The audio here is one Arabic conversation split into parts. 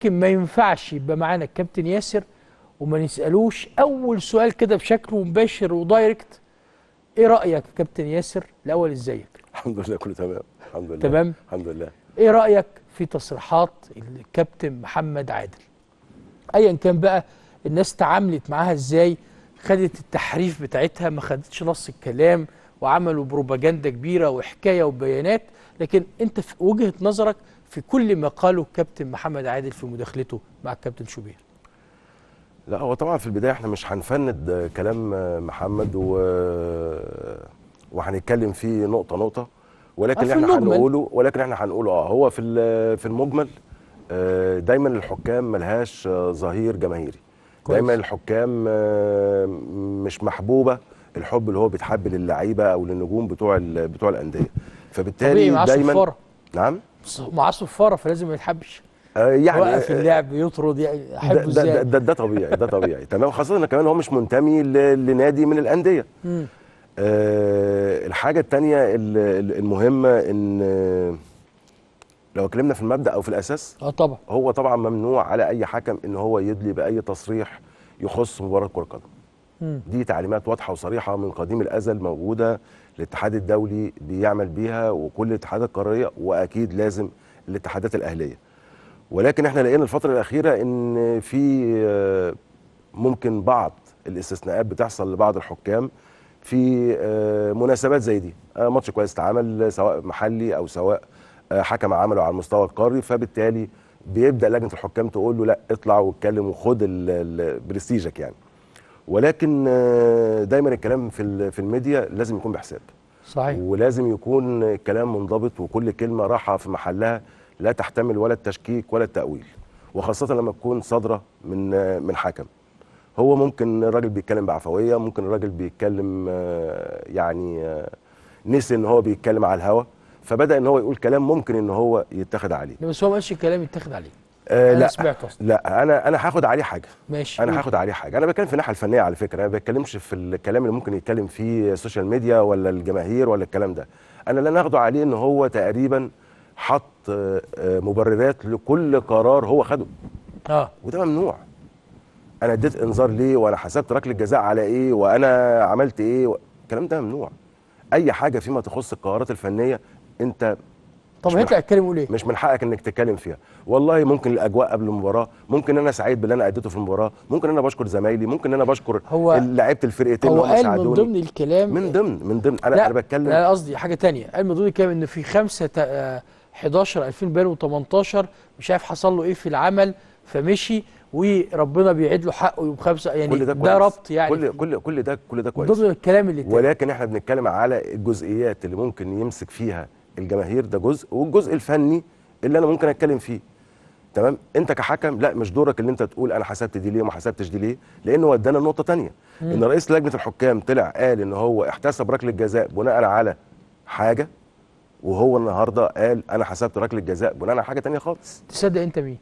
لكن ما ينفعش يبقى معانا الكابتن ياسر وما نسالوش اول سؤال كده بشكل مباشر ودايركت ايه رايك كابتن ياسر الاول ازيك الحمد لله كله تمام الحمد لله تمام الحمد لله ايه رايك في تصريحات الكابتن محمد عادل ايا كان بقى الناس تعاملت معاها ازاي خدت التحريف بتاعتها ما خدتش نص الكلام وعملوا بروباجندا كبيره وحكايه وبيانات لكن انت في وجهه نظرك في كل ما قاله الكابتن محمد عادل في مداخلته مع الكابتن شوبير لا هو طبعا في البدايه احنا مش هنفند كلام محمد و وهنتكلم فيه نقطه نقطه ولكن احنا هنقوله ولكن احنا هنقوله اه هو في في المجمل آه، دايما الحكام ملهاش ظهير جماهيري دايما الحكام آه، مش محبوبه الحب اللي هو بيتحب للعيبه او للنجوم بتوع بتوع الانديه فبالتالي دايما نعم معاه صفاره فلازم ما يتحبش آه، يعني وقف آه، اللعب يطرد يعني احبه ازاي ده, ده, ده طبيعي ده طبيعي تمام خاصه ان كمان هو مش منتمي لنادي من الانديه آه الحاجه الثانيه المهمه ان لو اتكلمنا في المبدا او في الاساس اه طبعا هو طبعا ممنوع على اي حكم ان هو يدلي باي تصريح يخص مباراه كره قدم دي تعليمات واضحه وصريحه من قديم الازل موجوده الاتحاد الدولي بيعمل بيها وكل الاتحادات القاريه واكيد لازم الاتحادات الاهليه ولكن احنا لقينا الفتره الاخيره ان في آه، ممكن بعض الاستثناءات بتحصل لبعض الحكام في آه، مناسبات زي دي آه، ماتش كويس اتعمل سواء محلي او سواء حكم عمله على المستوى القاري فبالتالي بيبدا لجنه الحكام تقول له لا اطلع واتكلم وخد برستيجك يعني ولكن آه، دايما الكلام في في الميديا لازم يكون بحساب صحيح ولازم يكون الكلام منضبط وكل كلمه راحه في محلها لا تحتمل ولا التشكيك ولا التاويل وخاصه لما تكون صادره من آه، من حكم هو ممكن الراجل بيتكلم بعفويه ممكن الراجل بيتكلم آه، يعني نسي ان هو بيتكلم على الهوا فبدا ان هو يقول كلام ممكن ان هو يتخذ عليه بس هو ماشي الكلام يتخذ عليه آه، لا لا انا انا هاخد عليه حاجه ماشي انا هاخد عليه حاجه انا بتكلم في الناحيه الفنيه على فكره انا ما بتكلمش في الكلام اللي ممكن يتكلم فيه السوشيال ميديا ولا الجماهير ولا الكلام ده انا اللي انا هاخده عليه ان هو تقريبا حط آه، آه، مبررات لكل قرار هو خده اه وده ممنوع انا اديت انذار ليه وانا حسبت ركله الجزاء على ايه وانا عملت ايه الكلام ده ممنوع اي حاجه فيما تخص القرارات الفنيه انت طب هيطلع يتكلم يقول ايه؟ مش من حقك انك تتكلم فيها، والله ممكن الاجواء قبل المباراه، ممكن انا سعيد باللي انا اديته في المباراه، ممكن انا بشكر زمايلي، ممكن انا بشكر لعيبه الفرقتين اللي قال من ضمن الكلام من إيه؟ ضمن من ضمن انا انا بتكلم لا قصدي حاجه ثانيه، قال من ضمن الكلام ان في 5 11 2018 مش عارف حصل له ايه في العمل فمشي وربنا بيعيد له حقه يوم خمسه يعني كل ده, كويس. ده ربط يعني كل كل كل ده كل ده كويس ضمن الكلام اللي ولكن احنا بنتكلم على الجزئيات اللي ممكن يمسك فيها الجماهير ده جزء والجزء الفني اللي انا ممكن اتكلم فيه تمام انت كحكم لا مش دورك ان انت تقول انا حسبت دي ليه وما حسبتش دي ليه لان ودانا ادانا تانية ثانيه ان رئيس لجنه الحكام طلع قال ان هو احتسب ركله جزاء بناء على حاجه وهو النهارده قال انا حسبت ركله جزاء بناء على حاجه ثانيه خالص تصدق انت مين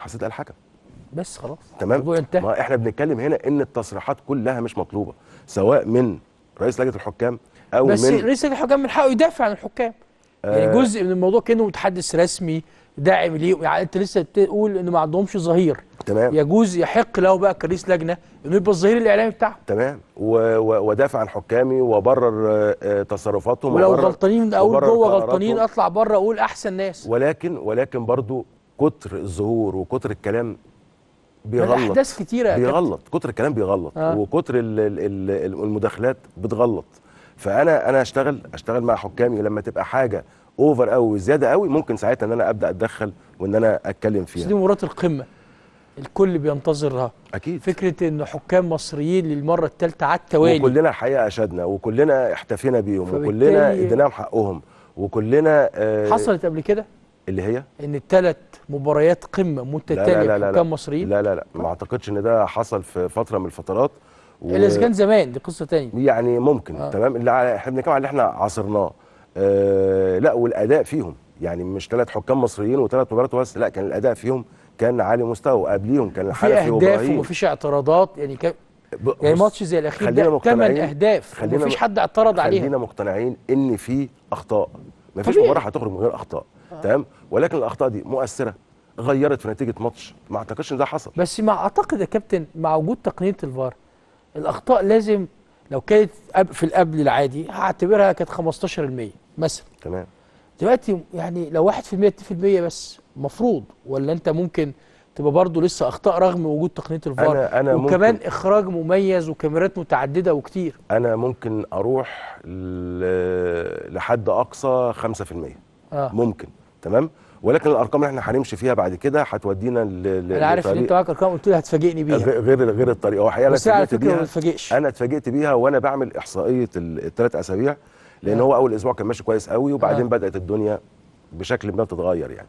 حسيت الحكم بس خلاص تمام انتهى ما احنا بنتكلم هنا ان التصريحات كلها مش مطلوبه سواء من رئيس لجنه الحكام او بس من بس رئيس لجنه الحكام من حقه يدافع عن الحكام يعني آه. جزء من الموضوع كانه متحدث رسمي داعم ليه يعني انت لسه بتقول انه ما عندهمش ظهير تمام يجوز يحق له بقى كرئيس لجنه انه يبقى الظهير الاعلامي بتاعهم تمام ودافع عن حكامي وبرر آه، آه، تصرفاتهم ولو غلطانين اقول جوه غلطانين اطلع بره اقول احسن ناس ولكن ولكن برضو كتر الظهور وكتر الكلام بيغلط احداث كتيره بيغلط كتر الكلام بيغلط آه. وكتر المداخلات بتغلط فانا انا اشتغل اشتغل مع حكامي لما تبقى حاجه اوفر قوي وزياده قوي ممكن ساعتها ان انا ابدا اتدخل وان انا اتكلم فيها بس دي مباراه القمه الكل بينتظرها اكيد فكره ان حكام مصريين للمره الثالثه على التوالي وكلنا الحقيقه اشدنا وكلنا احتفينا بيهم وكلنا اديناهم حقهم وكلنا آه حصلت قبل كده اللي هي ان الثلاث مباريات قمه متتاليه حكام مصريين لا لا لا, لا, لا, لا ما اعتقدش ان ده حصل في فتره من الفترات و... اذا كان زمان دي قصه ثانيه يعني ممكن آه. تمام اللي احنا بنتكلم على اللي احنا عاصرناه آه لا والاداء فيهم يعني مش ثلاث حكام مصريين وثلاث مباريات بس لا كان الاداء فيهم كان عالي مستوى وقبليهم كان الحرفي وابراهيم في اهداف ومفيش اعتراضات يعني كان يعني ماتش زي الاخير ده ثمان اهداف مفيش حد اعترض عليها خلينا مقتنعين ان في اخطاء مفيش مباراه هتخرج من غير اخطاء آه. تمام ولكن الاخطاء دي مؤثره غيرت في نتيجه ماتش ما اعتقدش ان ده حصل بس ما اعتقد يا كابتن مع وجود تقنيه الفار الاخطاء لازم لو كانت في القبل العادي هعتبرها كانت 15% مثلا تمام دلوقتي يعني لو 1% 2% بس مفروض ولا انت ممكن تبقى برضه لسه اخطاء رغم وجود تقنيه الفار أنا أنا وكمان ممكن اخراج مميز وكاميرات متعدده وكتير انا ممكن اروح لحد اقصى 5% آه. ممكن تمام ولكن الارقام اللي احنا هنمشي فيها بعد كده هتودينا ل انا عارف ان انت معاك ارقام قلت لي هتفاجئني بيها غير غير الطريقه هو حقيقه انا اتفاجئت بيها انا اتفاجئت بيها وانا بعمل احصائيه الثلاث اسابيع لان آه. هو اول اسبوع كان ماشي كويس قوي وبعدين آه. بدات الدنيا بشكل ما بتتغير يعني